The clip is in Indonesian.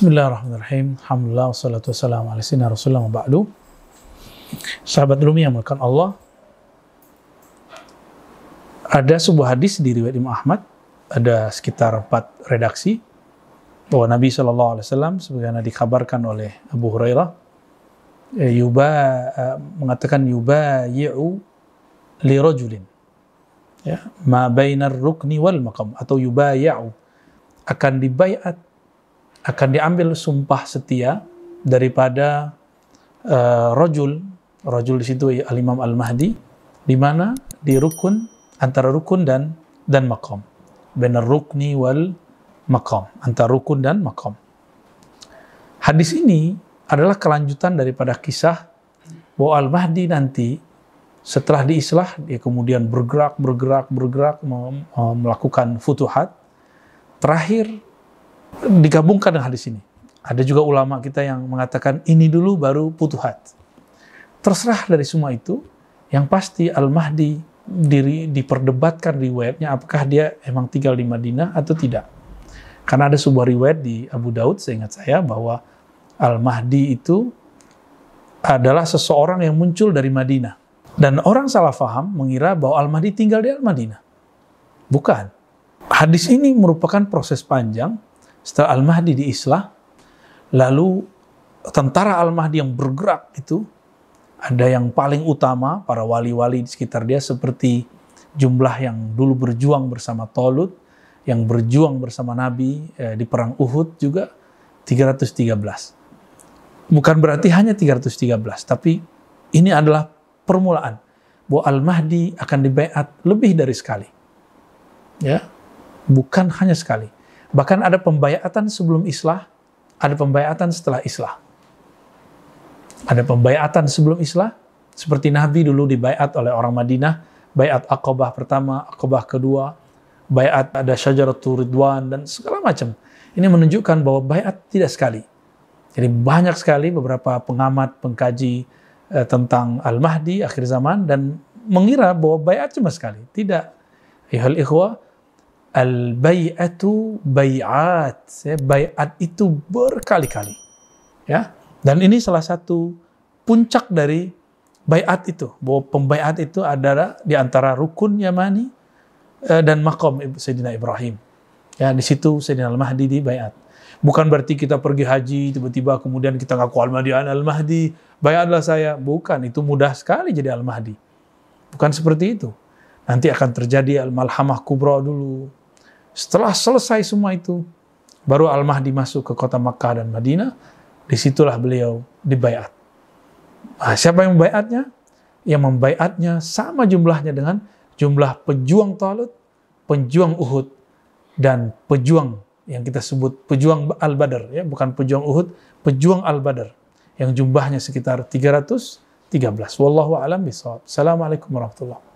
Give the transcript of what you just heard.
Bismillahirrahmanirrahim. Alhamdulillah wassalatu wassalamu ala sayyidina Rasulullah wa ba'du. Sahabat Rumi yang melakukan Allah, ada sebuah hadis di riwayat Imam Ahmad, ada sekitar empat redaksi, bahwa Nabi Shallallahu Alaihi Wasallam sebagaimana dikabarkan oleh Abu Hurairah, eh, Yuba eh, mengatakan Yuba yu li rajulin ya ma bainar rukni wal maqam atau yubayau akan dibayat akan diambil sumpah setia daripada uh, rojul rojul di situ ya, al Imam Al Mahdi di mana di rukun antara rukun dan dan makom benar rukni wal makom antara rukun dan makom hadis ini adalah kelanjutan daripada kisah bahwa Al Mahdi nanti setelah diislah dia kemudian bergerak bergerak bergerak melakukan futuhat terakhir digabungkan dengan hadis ini. Ada juga ulama kita yang mengatakan ini dulu baru putuhat. Terserah dari semua itu, yang pasti Al-Mahdi diri diperdebatkan riwayatnya apakah dia emang tinggal di Madinah atau tidak. Karena ada sebuah riwayat di Abu Daud, seingat saya bahwa Al-Mahdi itu adalah seseorang yang muncul dari Madinah. Dan orang salah faham mengira bahwa Al-Mahdi tinggal di Al-Madinah. Bukan. Hadis ini merupakan proses panjang setelah Al-Mahdi di Islam, lalu tentara Al-Mahdi yang bergerak itu ada yang paling utama para wali-wali di sekitar dia seperti jumlah yang dulu berjuang bersama Tolut, yang berjuang bersama Nabi eh, di perang Uhud juga 313. Bukan berarti hanya 313, tapi ini adalah permulaan bahwa Al-Mahdi akan dibaiat lebih dari sekali. Ya, bukan hanya sekali Bahkan ada pembayatan sebelum islah, ada pembayatan setelah islah. Ada pembayatan sebelum islah, seperti Nabi dulu dibayat oleh orang Madinah, bayat akobah pertama, akobah kedua, bayat ada syajaratul ridwan, dan segala macam. Ini menunjukkan bahwa bayat tidak sekali. Jadi banyak sekali beberapa pengamat, pengkaji eh, tentang Al-Mahdi akhir zaman dan mengira bahwa bayat cuma sekali. Tidak. Ihal ikhwah, Al-bay'atu bay'at. Ya, bay'at itu berkali-kali. Ya. Dan ini salah satu puncak dari bay'at itu. Bahwa pembay'at itu adalah di antara rukun Yamani eh, dan makom Sayyidina Ibrahim. Ya, di situ Sayyidina Al-Mahdi di bay'at. Bukan berarti kita pergi haji, tiba-tiba kemudian kita ngaku Al-Mahdi, Al-Mahdi, bayatlah saya. Bukan, itu mudah sekali jadi Al-Mahdi. Bukan seperti itu. Nanti akan terjadi Al-Malhamah Kubra dulu, setelah selesai semua itu, baru Al-Mahdi masuk ke kota Makkah dan Madinah. Disitulah beliau dibayat. Nah, siapa yang membayatnya? Yang membayatnya sama jumlahnya dengan jumlah pejuang Talut, pejuang Uhud, dan pejuang yang kita sebut pejuang Al-Badr. ya Bukan pejuang Uhud, pejuang Al-Badr. Yang jumlahnya sekitar 313. Wallahu alam bisawab. Assalamualaikum warahmatullahi wabarakatuh.